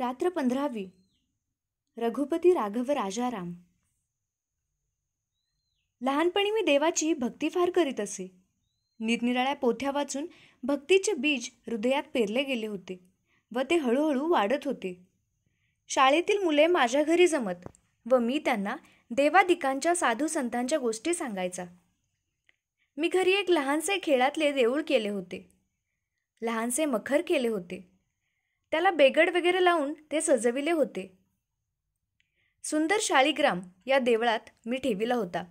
रात्र पंधरावी रघुपती राघव राजाराम लहानपणी मी देवाची भक्ती फार करीत असे निरनिराळ्या पोथ्या वाचून भक्तीचे बीज हृदयात पेरले गेले होते व ते हळूहळू वाढत होते शाळेतील मुले माझ्या घरी जमत व मी त्यांना देवादिकांच्या साधू संतांच्या गोष्टी सांगायचा मी घरी एक लहानसे खेळातले देऊळ केले होते लहानसे मखर केले होते त्याला बेगड वगैरे लावून ते सजविले होते सुंदर शाळीग्राम या देवळात मी ठेविला होता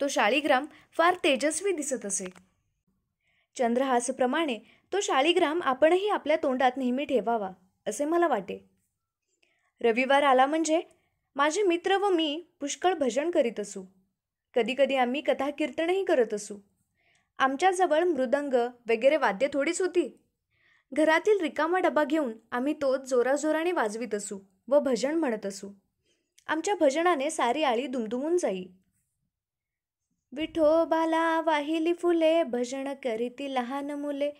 तो शाळीग्राम फार तेजस्वी दिसत असे चंद्रहासप्रमाणे तो शाळीग्राम आपणही आपल्या तोंडात नेहमी ठेवावा असे मला वाटे रविवार आला म्हणजे माझे मित्र व मी पुष्कळ भजन करीत असू कधीकधी आम्ही कथा कीर्तनही करत असू आमच्याजवळ मृदंग वगैरे वाद्य थोडीच होती घरातील रिकामा डबा घेऊन आम्ही तो जोराजोराने वाजवीत असू व भजन म्हणत असू आमच्या भजनाने सारी आळी दुमदुमून जाई विठोबाला वाहिली फुले भजन करीती लहान मुले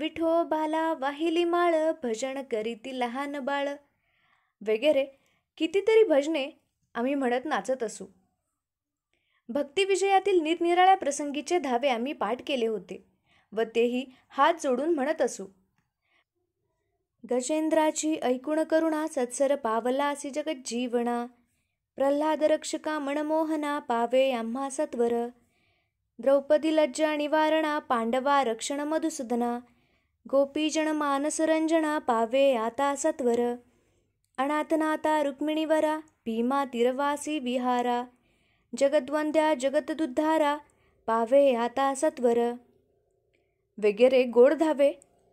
विठोबाला वाहिली माळ भजन करीती लहान बाळ वगैरे कितीतरी भजने आम्ही म्हणत नाचत असू भक्तिविजयातील निरनिराळ्या प्रसंगीचे धावे आम्ही पाठ केले होते व तेही हात जोडून म्हणत असू गजेंद्राची ऐकुण करुणा सत्सर पावलासी जगज्जीवना रक्षका मनमोहना पावे आम्हा सत्वर द्रौपदी लज्जा निवारणा पांडवा रक्षण मधुसूदना गोपीजन मानसरंजना पावे आता सत्वर अनाथनाता रुक्मिणीवरा भीमा तिरवासी विहारा जगद्वंद्या जगतदुद्धारा पावे आता सत्वर वगैरे गोड धावे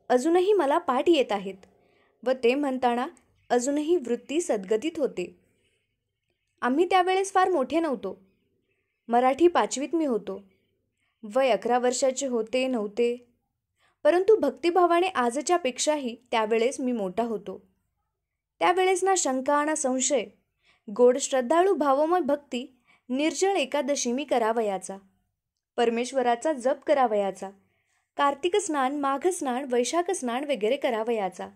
अजूनही मला पाठ येत आहेत व ते म्हणताना अजूनही वृत्ती सद्गतीत होते आम्ही त्यावेळेस फार मोठे नव्हतो मराठी पाचवीत मी होतो वय अकरा वर्षाचे होते नव्हते परंतु भक्तिभावाने आजच्यापेक्षाही त्यावेळेस मी मोठा होतो त्यावेळेस ना शंका ना संशय गोड श्रद्धाळू भावमय भक्ती निर्जळ एकादशी मी करावयाचा परमेश्वराचा जप करावयाचा कार्तिक स्नान माघ स्नान वैशाख स्नान वगैरे करावयाचा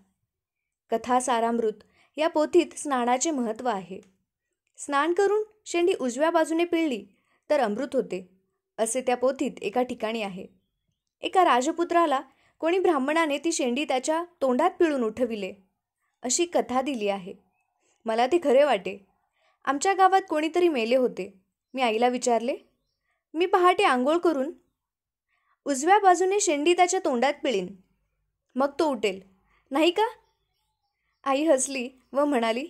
कथासारामृत या पोथीत स्नानाचे महत्त्व आहे स्नान करून शेंडी उजव्या बाजूने पिळली तर अमृत होते असे त्या पोथीत एका ठिकाणी आहे एका राजपुत्राला कोणी ब्राह्मणाने ती शेंडी त्याच्या तोंडात पिळून उठविले अशी कथा दिली आहे मला ते खरे वाटे आमच्या गावात कोणीतरी मेले होते मी आईला विचारले मी पहाटे आंघोळ करून उजव्या बाजूने शेंडी त्याच्या तोंडात पिळीन मग तो उठेल नाही का आई हसली व म्हणाली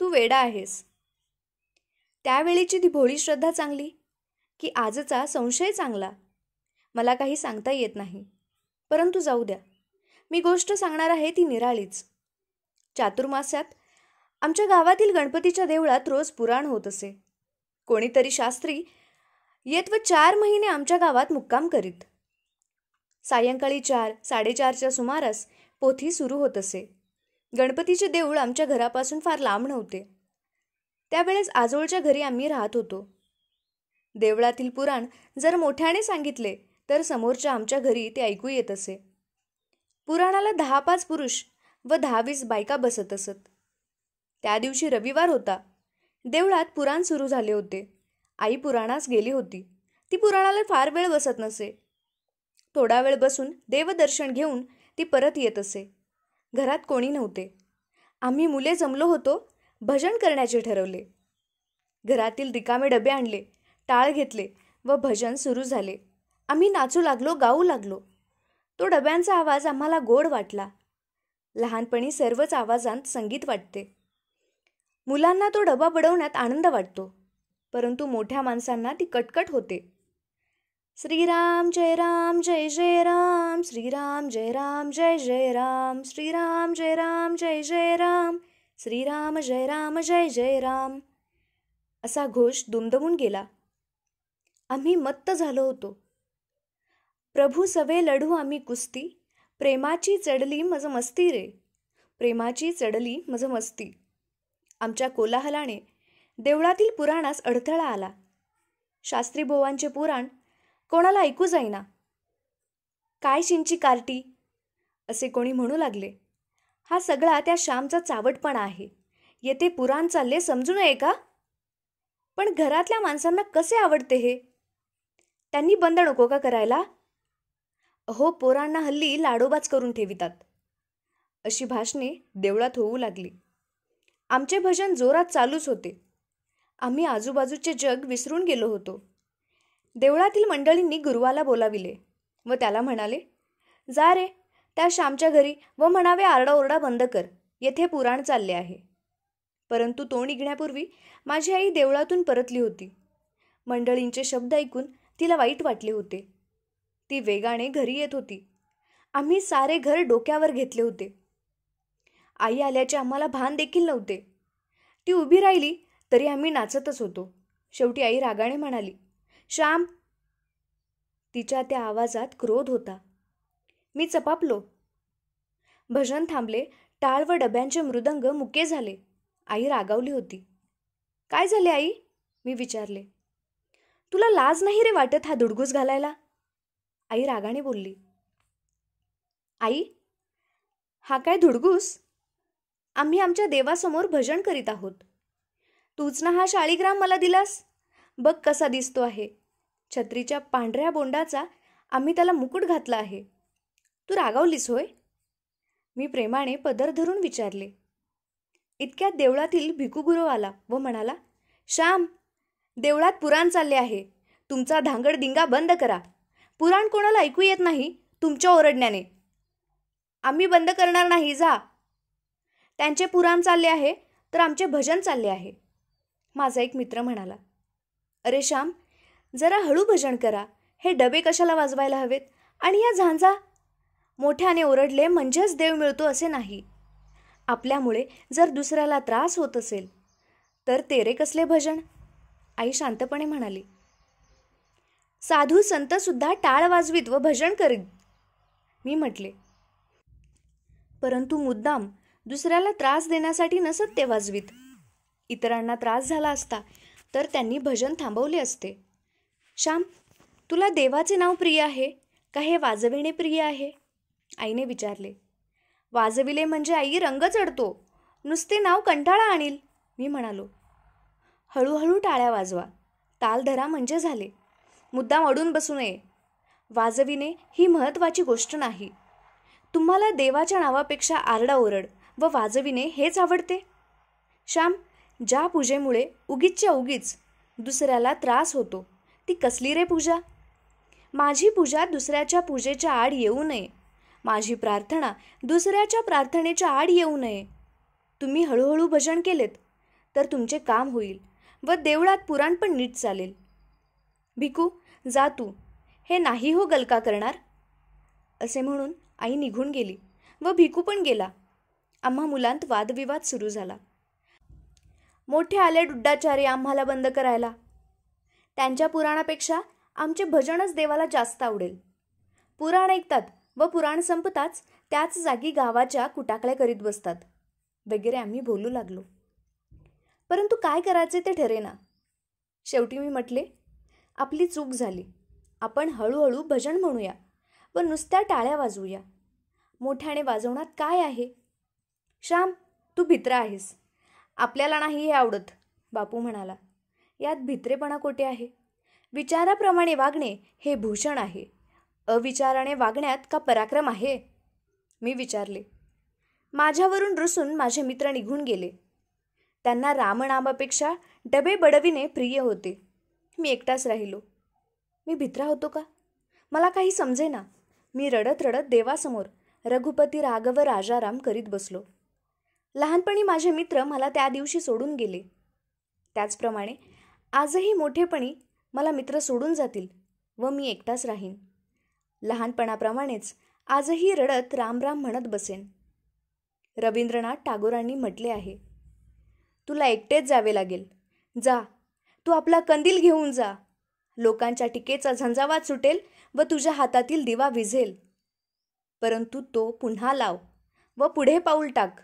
तू वेडा आहेस त्यावेळीची ती भोळी श्रद्धा चांगली की आजचा संशय चांगला मला काही सांगता येत नाही परंतु जाऊ द्या मी गोष्ट सांगणार आहे ती निराळीच चातुर्मास्यात आमच्या गावातील गणपतीच्या देवळात रोज पुराण होत असे कोणीतरी शास्त्री येत व चार महिने आमच्या गावात मुक्काम करीत सायंकाळी चार साडेचारच्या सुमारास पोथी सुरू होत असे गणपतीचे देऊळ आमच्या घरापासून फार लांब नव्हते त्यावेळेस आजोळच्या घरी आम्ही राहत होतो देवळातील पुराण जर मोठ्याने सांगितले तर समोरच्या आमच्या घरी ते ऐकू येत असे पुराणाला दहा पाच पुरुष व दहावीस बायका बसत असत त्या दिवशी रविवार होता देवळात पुराण सुरू झाले होते आई पुराणास गेली होती ती पुराणाला फार वेळ बसत नसे थोडा वेळ बसून देवदर्शन घेऊन ती परत येत असे घरात कोणी नव्हते आम्ही मुले जमलो होतो भजन करण्याचे ठरवले घरातील रिकामे डबे आणले टाळ घेतले व भजन सुरू झाले आम्ही नाचू लागलो गाऊ लागलो तो डब्यांचा आवाज आम्हाला गोड वाटला लहानपणी सर्वच आवाजांत संगीत वाटते मुलांना तो डबा बडवण्यात आनंद वाटतो परंतु मोठ्या माणसांना ती कटकट होते श्रीराम जय राम जय जय राम श्रीराम जय राम जय जय राम श्रीराम जय राम जय जय राम श्रीराम जय राम जय जय राम असा घोष दुमदमून गेला आम्ही मत्त झालो होतो प्रभू सवे लढू आम्ही कुस्ती प्रेमाची चढली मज मस्ती रे प्रेमाची चढली मज मस्ती आमच्या कोलाहलाने देवळातील पुराणास अडथळा आला शास्त्री बोवांचे पुराण कोणाला ऐकू जाईना काय शिंची कार्टी असे कोणी म्हणू लागले हा सगळा त्या श्यामचा चावटपणा आहे येथे पुराण चालले समजू नये का पण घरातल्या माणसांना कसे आवडते हे त्यांनी बंद नको का करायला अहो पोरांना हल्ली लाडोबाज करून ठेवितात अशी भाषणे देवळात होऊ लागली आमचे भजन जोरात चालूच होते आम्ही आजूबाजूचे जग विसरून गेलो होतो देवळातील मंडळींनी गुरुवाला बोलाविले व त्याला म्हणाले जा रे त्या श्यामच्या घरी व म्हणावे आरडाओरडा बंद कर येथे पुराण चालले आहे परंतु तो निघण्यापूर्वी माझी आई देवळातून परतली होती मंडळींचे शब्द ऐकून तिला वाईट वाटले होते ती वेगाने घरी येत होती आम्ही सारे घर डोक्यावर घेतले होते आई आल्याचे आम्हाला भान देखील नव्हते ती उभी राहिली तरी आम्ही नाचतच होतो शेवटी आई रागाने म्हणाली श्याम तिच्या त्या आवाजात क्रोध होता मी चपापलो भजन थांबले टाळ व डब्यांचे मृदंग मुके झाले आई रागावली होती काय झाले आई मी विचारले तुला लाज नाही रे वाटत हा दुडगुस घालायला आई रागाने बोलली आई हा काय धुडगूस आम्ही आमच्या देवासमोर भजन करीत आहोत तूच ना हा शाळीग्राम मला दिलास बघ कसा दिसतो आहे छत्रीच्या पांढऱ्या बोंडाचा आम्ही त्याला मुकुट घातला आहे तू रागावलीस होय मी प्रेमाने पदर धरून विचारले इतक्या देवळातील भिकूगुरव आला व म्हणाला श्याम देवळात पुराण चालले आहे तुमचा धांगडदिंगा बंद करा पुराण कोणाला ऐकू येत नाही तुमच्या ओरडण्याने आम्ही बंद करणार नाही जा त्यांचे पुराण चालले आहे तर आमचे भजन चालले आहे माझा एक मित्र म्हणाला अरे श्याम जरा हळू भजन करा हे डबे कशाला वाजवायला हवेत आणि या झांजा मोठ्याने ओरडले म्हणजेच देव मिळतो असे नाही आपल्यामुळे जर दुसऱ्याला त्रास होत असेल तर तेरे कसले भजन आई शांतपणे म्हणाली साधू संतसुद्धा टाळ वाजवीत व भजन करीत मी म्हटले परंतु मुद्दाम दुसऱ्याला त्रास देण्यासाठी नसत ते वाजवीत इतरांना त्रास झाला असता तर त्यांनी भजन थांबवले असते श्याम तुला देवाचे नाव प्रिय आहे का हे वाजविणे प्रिय आहे आईने विचारले वाजविले म्हणजे आई रंग चढतो नुसते नाव कंटाळा आणील मी म्हणालो हळूहळू टाळ्या वाजवा ताल धरा म्हणजे झाले मुद्दाम अडून बसू नये वाजविणे ही महत्त्वाची गोष्ट नाही तुम्हाला देवाच्या नावापेक्षा आरडाओरड व वाजविणे हेच आवडते श्याम ज्या पूजेमुळे उगीचच्या उगीच दुसऱ्याला त्रास होतो ती कसली रे पूजा माझी पूजा दुसऱ्याच्या पूजेच्या आड येऊ नये माझी प्रार्थना दुसऱ्याच्या प्रार्थनेच्या आड येऊ नये तुम्ही हळूहळू भजन केलेत तर तुमचे काम होईल व देवळात पुराण पण नीट चालेल भिकू जा तू हे नाही हो गलका करणार असे म्हणून आई निघून गेली व भिकू पण गेला आम्हा मुलांत वादविवाद सुरू झाला मोठे आले डुड्डाचारी आम्हाला बंद करायला त्यांच्या पुराणापेक्षा आमचे भजनच देवाला जास्त आवडेल पुराण ऐकतात व पुराण संपताच त्याच जागी गावाच्या कुटाकळ्या करीत बसतात वगैरे आम्ही बोलू लागलो परंतु काय करायचे ते ठरेना शेवटी मी म्हटले आपली चूक झाली आपण हळूहळू भजन म्हणूया व नुसत्या टाळ्या वाजवूया मोठ्याने वाजवण्यात काय आहे श्याम तू भित्र आहेस आपल्याला नाही हे आवडत बापू म्हणाला यात भित्रेपणा कोठे आहे विचाराप्रमाणे वागणे हे भूषण आहे अविचाराने वागण्यात का पराक्रम आहे मी विचारले माझ्यावरून रुसून माझे मित्र निघून गेले त्यांना रामनामापेक्षा डबे बडविणे प्रिय होते मी एकटाच राहिलो मी भित्रा होतो का मला काही समजेना मी रडत रडत देवासमोर रघुपती राघव राजाराम करीत बसलो लहानपणी माझे मित्र मला त्या दिवशी सोडून गेले त्याचप्रमाणे आजही मोठेपणी मला मित्र सोडून जातील व मी एकटाच राहीन लहानपणाप्रमाणेच आजही रडत रामराम म्हणत बसेन रवींद्रनाथ टागोरांनी म्हटले आहे तुला एकटेच जावे लागेल जा तू आपला कंदील घेऊन जा लोकांच्या टीकेचा झंझावा सुटेल व तुझ्या हातातील दिवा विझेल परंतु तो पुन्हा लाव व पुढे पाऊल टाक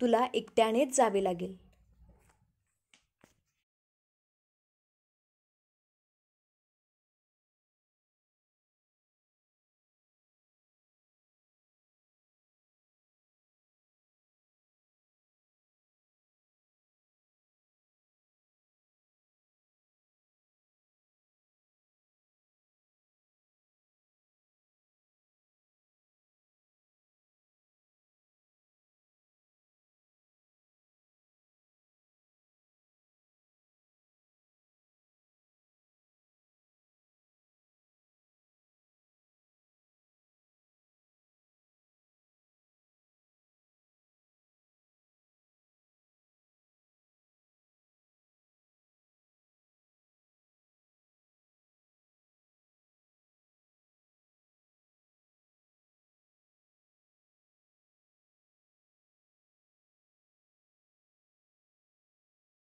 तुला एकट्यानेच जावे लागेल